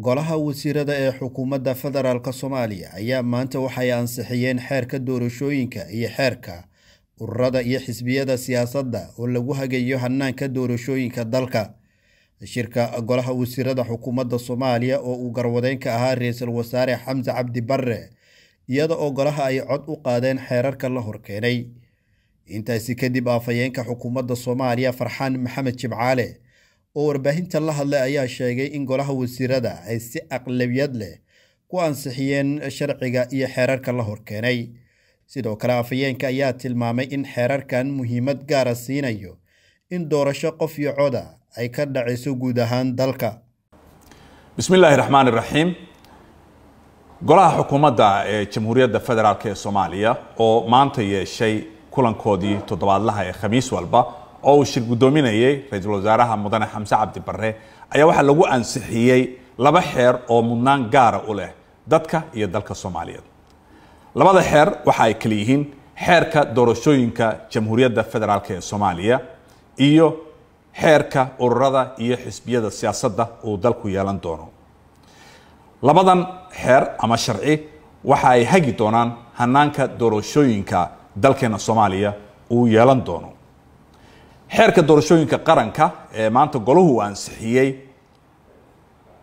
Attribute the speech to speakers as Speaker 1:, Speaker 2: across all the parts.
Speaker 1: golaha wasiirada ee xukuumadda federaalk soomaaliya ayaa maanta waxay ansixiyeen xeerka doorashooyinka iyo xeerka ururada iyo xisbiyada siyaasadda oo lagu hagayo hannaanka doorashooyinka dalka shirka golaha wasiirada xukuumadda soomaaliya oo uu garwadeen ahaa ra-iisul wasaare xamse cabdi barre iyada oo golaha ay cod u qaadeen xeerarka la horkeenay intaasi kadib aafayeenka xukuumadda soomaaliya farxaan maxamed jibcaale oo warbaahinta la hadlay ayaa sheegay in golaha wasiirada ay si aqlabiyad leh ku ansixiyeen sharciga iyo xeerarka la horkeenay sidoo kale afhayeenka ayaa tilmaamay in xeerarkan muhiimad gaara ah siinayo in doorasho qof iyo coda ah ay ka dhacayso guud ahaan dalka
Speaker 2: bismi illaahi raxmaan iraxiim golaha xukuumadda ee jamhuuriyadda federaalk ee soomaaliya oo maanta yeeshay kulankoodii toddobaadlaha ee khamiis walba oo uu shirgudoominayay ra-iisul wasaaraha mudane xamse cabdi barre ayaa waxaa lagu ansixiyey laba xeer oo mudnaan gaara u leh dadka iyo dalka soomaaliyeed labada xeer waxa ay kala yihiin xeerka doorashooyinka jamhuuriyadda federaalk ee soomaaliya iyo xeerka ururada iyo xisbiyada siyaasadda uu dalku yeelan doono labadan xeer ama sharci waxa ay hagi doonaan hanaanka doorashooyinka dalkeena soomaaliya uu yeelan doono xeerka doorashooyinka qaranka ee maanta golahu uu ansixiyey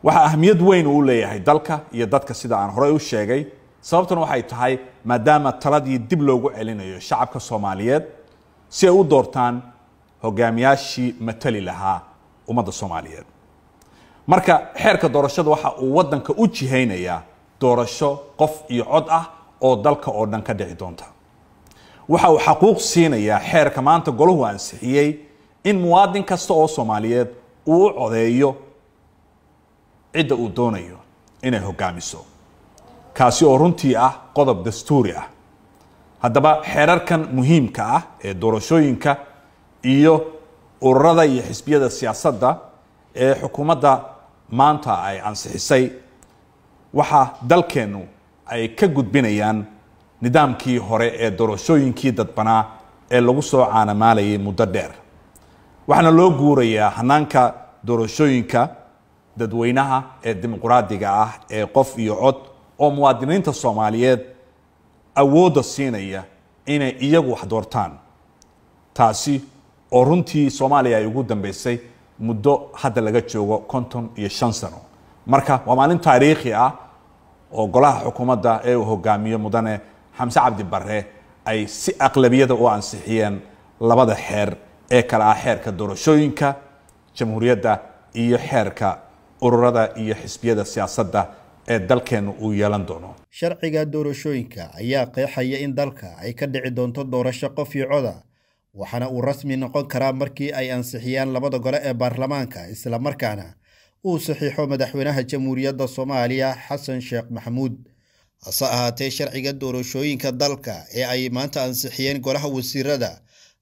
Speaker 2: waxaa ahmiyad weyn uu leeyahay dalka iyo dadka sida aan horey u sheegay sababtuna waxay tahay maadaama taladii dib loogu celinayo shacabka soomaaliyeed si ay u doortaan hogaamiyaashii matali lahaa ummadda soomaaliyeed marka xeerka doorashada waxa uu waddanka u jihaynayaa doorasho qof iyo cod ah oo dalka oo dhan ka dhici doonta waxa uu xaquuq siinayaa xeerka maanta golahu ansixiyey in muwaadin kasta oo soomaaliyeed uu u codeeyo cidda uu doonayo inay hogaamiso kaasi oo runtii ah qodob dastuuri ah haddaba xeerarkan muhiimka ah ee doorashooyinka iyo ururada iyo xisbiyada siyaasadda ee xukuumadda maanta ay ansixisay waxa dalkeennu ay ka gudbinayaan nidaamkii hore ee doorashooyinkii dadbanaa ee lagu soo caanamaalayay muddo dheer waxaana loo guurayaa hanaanka doorashooyinka dadweynaha ee dimuqraadiga ah ee qof iyo cod oo muwaadiniinta soomaaliyeed awoodda siinaya inay iyagu wax doortaan taasi oo runtii soomaaliya ay ugu dambeysay muddo hadda laga joogo konton iyo shan sano marka waa maalin taariikhi ah oo golaha xukuumadda ee u hogaamiyo mudane xamse cabdi bare ay si aqlabiyada u ansixiyeen labada xeer ee kale ah xeerka doorashooyinka jamhuuriyadda iyo xeerka ururada iyo xisbiyada siyaasadda ee dalkeennu uu yeelan doono
Speaker 1: sharciga doorashooyinka ayaa qeexaya in dalka ay ka dhici doonto doorasho qof iyo coda waxaana uu rasmi noqon karaa markii ay ansixiyaan labada gole ee baarlamaanka islamarkaana uu saxiixo madaxweynaha jamhuuriyadda soomaaliya xasan sheekh maxamuud hase ahaatee sharciga doorashooyinka dalka ee ay maanta ansixiyeen golaha wasiirada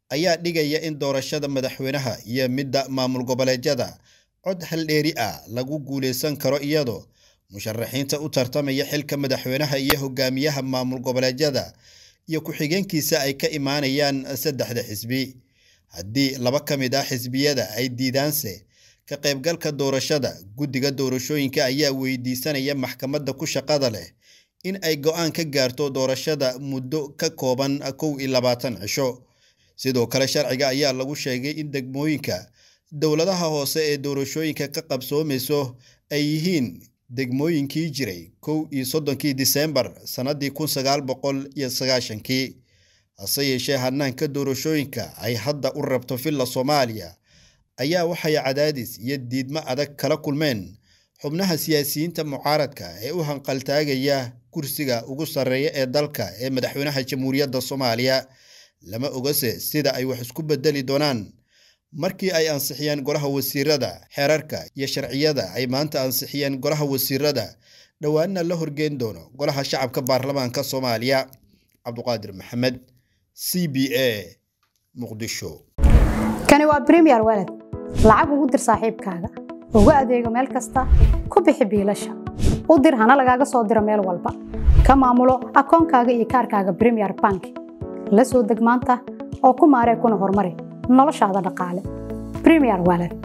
Speaker 1: ayaa dhigaya in doorashada madaxweynaha iyo midda maamul goboleedyada cod haldheeri ah lagu guulaysan karo iyadoo musharaxiinta u tartamaya xilka madaxweynaha iyo hogaamiyaha maamul goboleedyada iyo ku-xigeenkiisa ay ka imaanayaan saddexda xisbi haddii laba ka mid ah xisbiyada ay diidaanse ka qaybgalka doorashada guddiga doorashooyinka ayaa weydiisanaya maxkamadda ku shaqada leh in ay go-aan ka gaarto doorashada muddo ka kooban kow iyo labaatan cisho sidoo kale sharciga ayaa lagu sheegay in degmooyinka dowladaha hoose ee doorashooyinka ka qabsoomayso ay yihiin degmooyinkii jiray kow iyo soddonkii diseembar sannadii kun sagaal boqol iyo sagaashankii hase yeeshee hanaanka doorashooyinka ay hadda u rabto villa soomaaliya ayaa waxay cadaadis iyo diidmo adag kala kulmeen xubnaha siyaasiyiinta mucaaradka ee u hanqaltaagaya kursiga ugu sarreeya ee dalka ee madaxweynaha jamhuuriyadda soomaaliya lama ogase sida ay wax isku bedeli doonaan markii ay ansixiyeen golaha wasiirada xeerarka iyo sharciyada ay maanta ansixiyeen golaha wasiirada dhowaanna la horgeyn doono golaha shacabka baarlamaanka soomaaliya cabduqaadir maxamed c b a muqdisho kani waa bremier weled lacag ugu dir saaxiibkaaga ugu adeego meel kasta ku bixi biilasha u dir hana lagaaga soo diro meel walba ka maamulo akoonkaaga iyo kaarkaaga bremier bank la soo deg maanta oo ku maaree kuna horumari noloshaada dhaqaale bremier wallet